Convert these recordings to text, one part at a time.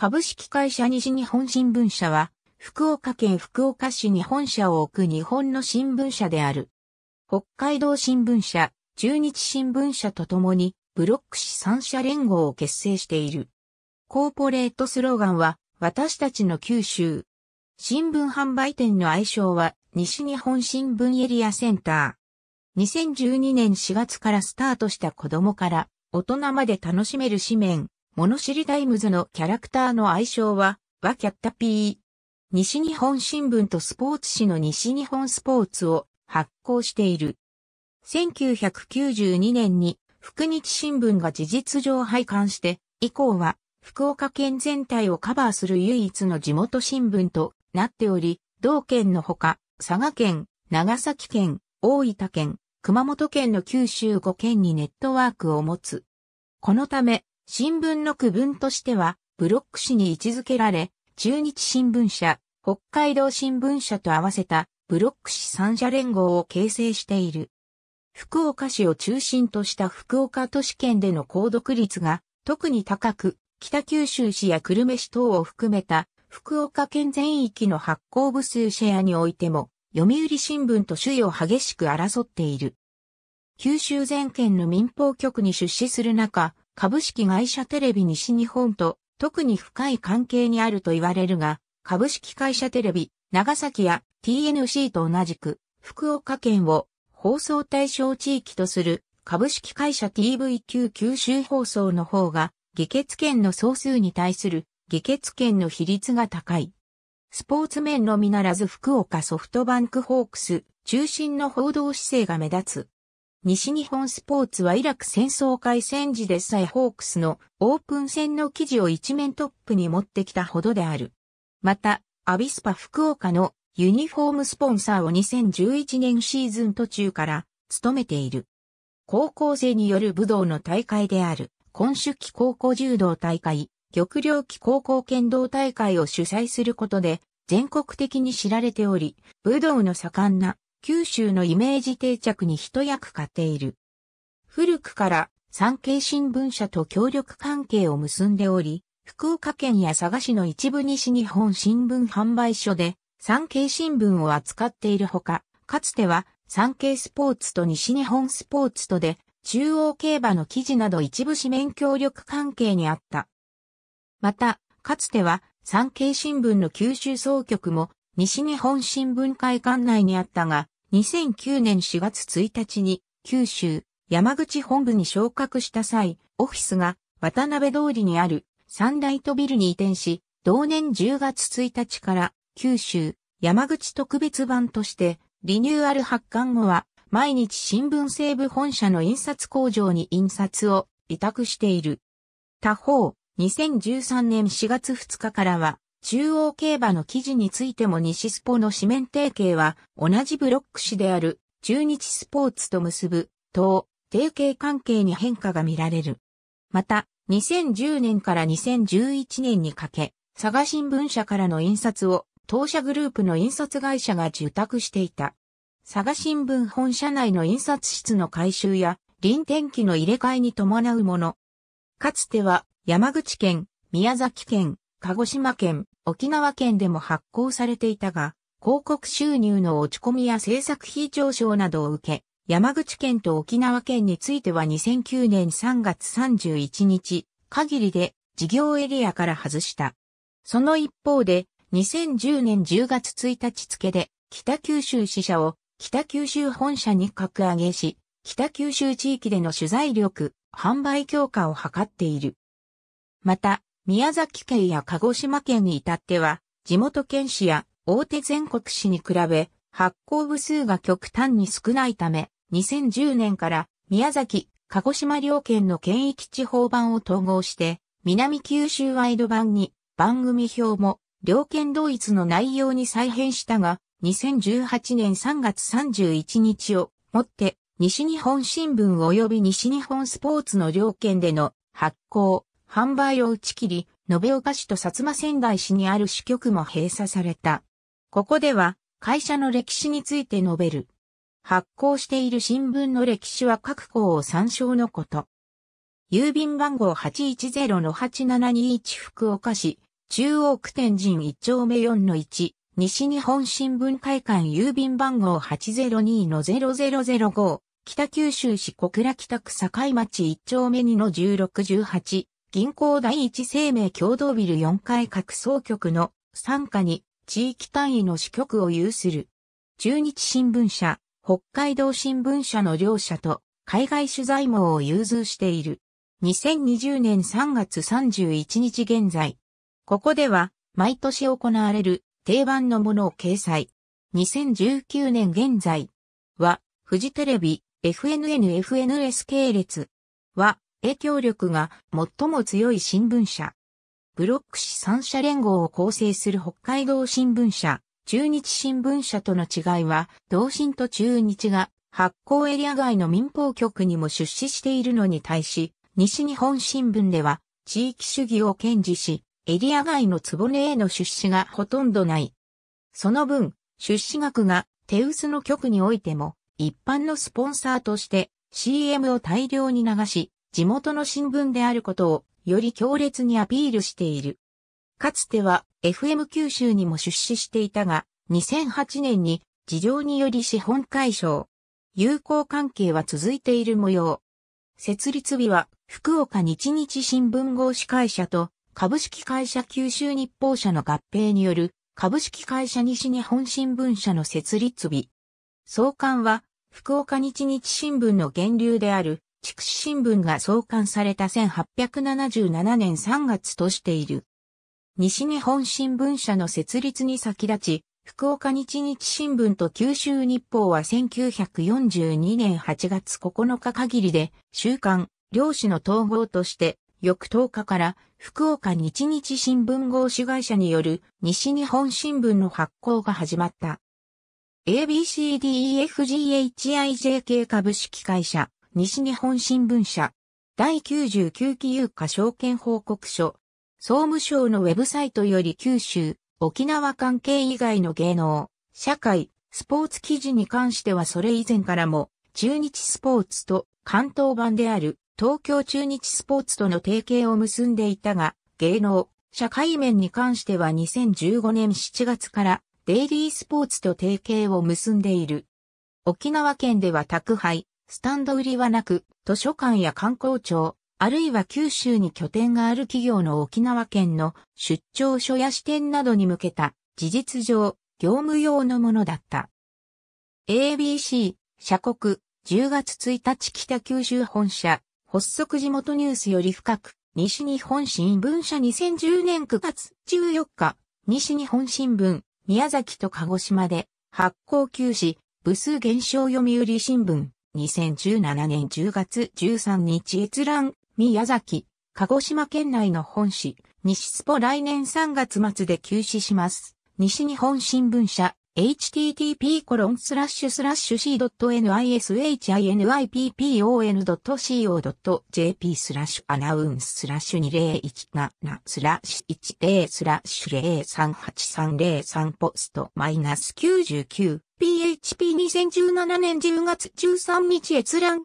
株式会社西日本新聞社は、福岡県福岡市に本社を置く日本の新聞社である。北海道新聞社、中日新聞社とともに、ブロック市三社連合を結成している。コーポレートスローガンは、私たちの九州。新聞販売店の愛称は、西日本新聞エリアセンター。2012年4月からスタートした子供から大人まで楽しめる紙面、物知りタイムズのキャラクターの愛称は、ワキャッタピー。西日本新聞とスポーツ紙の西日本スポーツを発行している。1992年に福日新聞が事実上廃刊して、以降は福岡県全体をカバーする唯一の地元新聞となっており、同県のほか、佐賀県、長崎県、大分県、熊本県の九州5県にネットワークを持つ。このため、新聞の区分としては、ブロック紙に位置づけられ、中日新聞社、北海道新聞社と合わせたブロック紙三社連合を形成している。福岡市を中心とした福岡都市圏での購読率が特に高く、北九州市や久留米市等を含めた福岡県全域の発行部数シェアにおいても、読売新聞と首位を激しく争っている。九州全県の民放局に出資する中、株式会社テレビ西日本と特に深い関係にあると言われるが、株式会社テレビ、長崎や TNC と同じく、福岡県を放送対象地域とする株式会社 TVQ 九州放送の方が、議決権の総数に対する議決権の比率が高い。スポーツ面のみならず福岡ソフトバンクホークス中心の報道姿勢が目立つ。西日本スポーツはイラク戦争開戦時でさえホークスのオープン戦の記事を一面トップに持ってきたほどである。また、アビスパ福岡のユニフォームスポンサーを2011年シーズン途中から務めている。高校生による武道の大会である、今週季高校柔道大会、玉陵期高校剣道大会を主催することで、全国的に知られており、武道の盛んな九州のイメージ定着に一役買っている。古くから産経新聞社と協力関係を結んでおり、福岡県や佐賀市の一部西日本新聞販売所で産経新聞を扱っているほか、かつては産経スポーツと西日本スポーツとで中央競馬の記事など一部紙面協力関係にあった。また、かつては産経新聞の九州総局も西日本新聞会館内にあったが、2009年4月1日に九州、山口本部に昇格した際、オフィスが渡辺通りにあるサンライトビルに移転し、同年10月1日から九州、山口特別版としてリニューアル発刊後は毎日新聞西部本社の印刷工場に印刷を委託している。他方、2013年4月2日からは中央競馬の記事についても西スポの紙面提携は同じブロック紙である中日スポーツと結ぶ等提携関係に変化が見られる。また、2010年から2011年にかけ、佐賀新聞社からの印刷を当社グループの印刷会社が受託していた。佐賀新聞本社内の印刷室の改修や臨転機の入れ替えに伴うもの。かつては山口県、宮崎県、鹿児島県、沖縄県でも発行されていたが、広告収入の落ち込みや制作費上昇などを受け、山口県と沖縄県については2009年3月31日限りで事業エリアから外した。その一方で2010年10月1日付で北九州支社を北九州本社に格上げし、北九州地域での取材力、販売強化を図っている。また、宮崎県や鹿児島県に至っては、地元県市や大手全国市に比べ、発行部数が極端に少ないため、2010年から宮崎、鹿児島両県の県域地方版を統合して、南九州ワイド版に番組表も両県同一の内容に再編したが、2018年3月31日をもって西日本新聞及び西日本スポーツの両県での発行、販売を打ち切り、延岡市と薩摩仙台市にある支局も閉鎖された。ここでは、会社の歴史について述べる。発行している新聞の歴史は各校を参照のこと。郵便番号810-8721福岡市、中央区天神1丁目4-1、西日本新聞会館郵便番号802-0005、北九州市小倉北区境町1丁目2-1618、銀行第一生命共同ビル4階各総局の傘下に地域単位の支局を有する。中日新聞社、北海道新聞社の両社と海外取材網を融通している。2020年3月31日現在。ここでは毎年行われる定番のものを掲載。2019年現在はフジテレビ、FNN、FNS 系列は影響力が最も強い新聞社。ブロック市三社連合を構成する北海道新聞社、中日新聞社との違いは、同心と中日が発行エリア外の民放局にも出資しているのに対し、西日本新聞では地域主義を堅持し、エリア外の坪への出資がほとんどない。その分、出資額が手薄の局においても、一般のスポンサーとして CM を大量に流し、地元の新聞であることをより強烈にアピールしている。かつては FM 九州にも出資していたが、2008年に事情により資本解消。友好関係は続いている模様。設立日は福岡日日新聞合資会社と株式会社九州日報社の合併による株式会社西日本新聞社の設立日。創刊は福岡日日新聞の源流である筑紫新聞が創刊された1877年3月としている。西日本新聞社の設立に先立ち、福岡日日新聞と九州日報は1942年8月9日限りで、週刊、漁師の統合として、翌10日から福岡日日新聞合資会社による西日本新聞の発行が始まった。ABCDEFGHIJK 株式会社西日本新聞社、第99期有価証券報告書、総務省のウェブサイトより九州、沖縄関係以外の芸能、社会、スポーツ記事に関してはそれ以前からも、中日スポーツと関東版である東京中日スポーツとの提携を結んでいたが、芸能、社会面に関しては2015年7月からデイリースポーツと提携を結んでいる。沖縄県では宅配、スタンド売りはなく、図書館や観光庁、あるいは九州に拠点がある企業の沖縄県の出張所や支店などに向けた事実上業務用のものだった。ABC、社国、10月1日北九州本社、発足地元ニュースより深く、西日本新聞社2010年9月14日、西日本新聞、宮崎と鹿児島で、発行休止、部数減少読売新聞、2017年10月13日閲覧、宮崎、鹿児島県内の本市、西スポ来年3月末で休止します。西日本新聞社、http://c.nishinipon.co.jp p スラッシュアナウンススラッシュ2017スラッシュ10スラッシュ038303ポストマイナス 99php2017 年10月13日閲覧。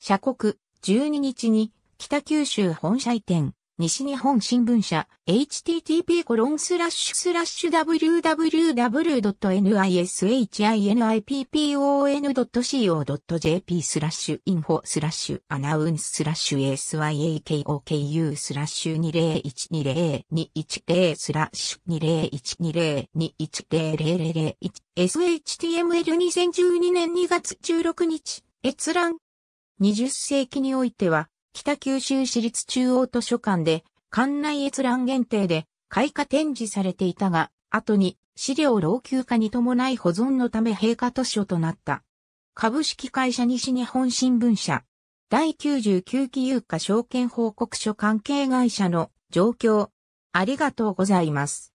社国12日に北九州本社移転。西日本新聞社、http://www.nishinipon.co.jp p スラッシュインフォスラッシュアナウンススラッシュ syakoku スラッシュ20120210スラッシュ201202100001 SHTML2012 年2月16日閲覧20世紀においては北九州市立中央図書館で、館内閲覧限定で、開花展示されていたが、後に資料老朽化に伴い保存のため閉館図書となった。株式会社西日本新聞社、第99期有価証券報告書関係会社の状況、ありがとうございます。